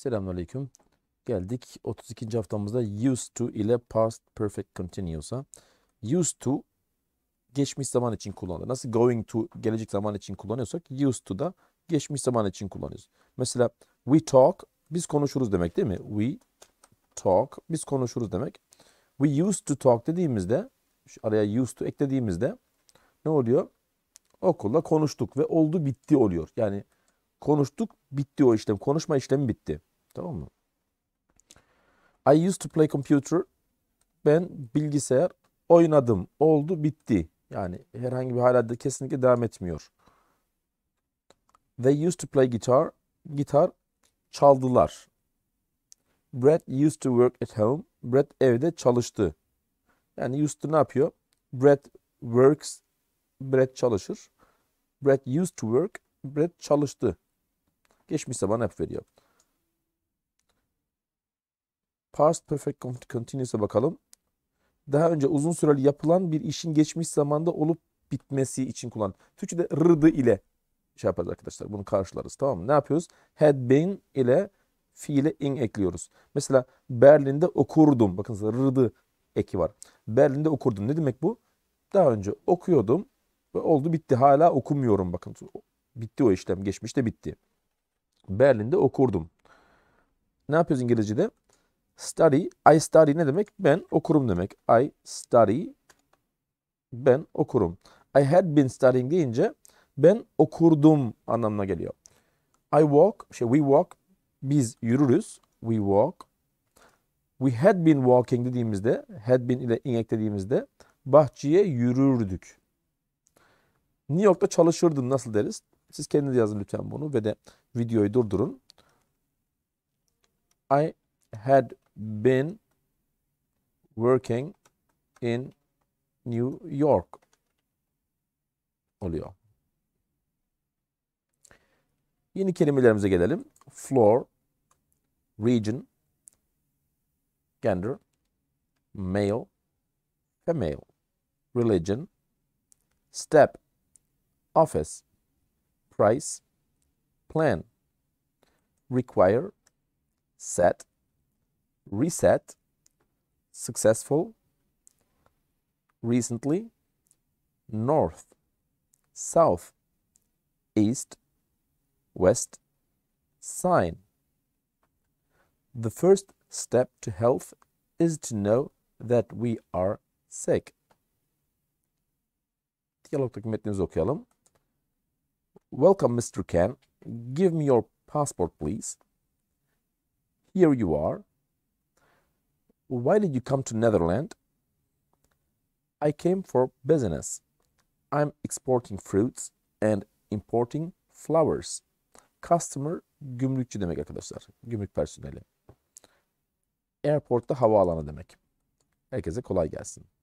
Selamünaleyküm. Geldik 32. haftamızda used to ile past perfect continuous'a. Used to geçmiş zaman için kullanılır. Nasıl going to gelecek zaman için kullanıyorsak used to da geçmiş zaman için kullanıyoruz. Mesela we talk biz konuşuruz demek değil mi? We talk biz konuşuruz demek. We used to talk dediğimizde araya used to eklediğimizde ne oluyor? Okulla konuştuk ve oldu bitti oluyor. Yani konuştuk bitti o işlem. Konuşma işlemi bitti. Tamam mı? I used to play computer. Ben bilgisayar oynadım. Oldu bitti. Yani herhangi bir hala kesinlikle devam etmiyor. They used to play guitar. Gitar çaldılar. Brad used to work at home. Brad evde çalıştı. Yani used to ne yapıyor? Brad works. Brad çalışır. Brad used to work. Brad çalıştı. Geçmiş zaman hep veriyor. Past Perfect Continuous'a bakalım. Daha önce uzun süreli yapılan bir işin geçmiş zamanda olup bitmesi için kullan. de rıdı ile şey yaparız arkadaşlar. Bunu karşılarız tamam mı? Ne yapıyoruz? Had been ile fiile ing ekliyoruz. Mesela Berlin'de okurdum. Bakın rıdı eki var. Berlin'de okurdum. Ne demek bu? Daha önce okuyordum ve oldu bitti. Hala okumuyorum bakın. Bitti o işlem. Geçmişte bitti. Berlin'de okurdum. Ne yapıyoruz İngilizce'de? Study, I study ne demek? Ben okurum demek. I study, ben okurum. I had been studying deyince ben okurdum anlamına geliyor. I walk, şey we walk, biz yürürüz. We walk. We had been walking dediğimizde, had been ile in eklediğimizde bahçeye yürürdük. New York'ta çalışırdın nasıl deriz? Siz kendiniz yazın lütfen bunu ve de videoyu durdurun. I had been working in New York oluyor. Yeni kelimelerimize gelelim. Floor, region, gender, male, female, religion, step, office, price, plan, require, set, reset, successful, recently, north, south, east, west, sign. The first step to health is to know that we are sick. Diyalog metnimizi okuyalım. Welcome Mr. Ken. Give me your passport please. Here you are. Why did you come to Netherlands? I came for business. I'm exporting fruits and importing flowers. Customer gümrükçü demek arkadaşlar. Gümrük personeli. Airport'ta havaalanı demek. Herkese kolay gelsin.